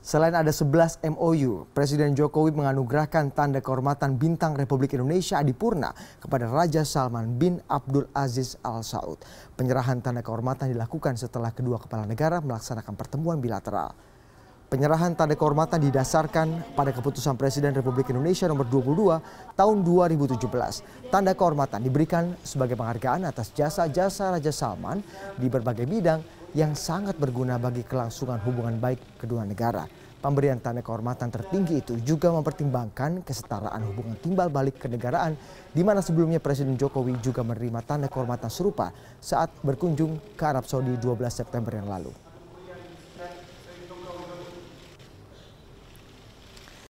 Selain ada 11 MOU, Presiden Jokowi menganugerahkan tanda kehormatan bintang Republik Indonesia Adipurna kepada Raja Salman bin Abdul Aziz Al Saud. Penyerahan tanda kehormatan dilakukan setelah kedua kepala negara melaksanakan pertemuan bilateral. Penyerahan tanda kehormatan didasarkan pada keputusan Presiden Republik Indonesia nomor 22 tahun 2017. Tanda kehormatan diberikan sebagai penghargaan atas jasa-jasa Raja Salman di berbagai bidang yang sangat berguna bagi kelangsungan hubungan baik kedua negara. Pemberian tanda kehormatan tertinggi itu juga mempertimbangkan kesetaraan hubungan timbal balik kenegaraan di mana sebelumnya Presiden Jokowi juga menerima tanda kehormatan serupa saat berkunjung ke Arab Saudi 12 September yang lalu.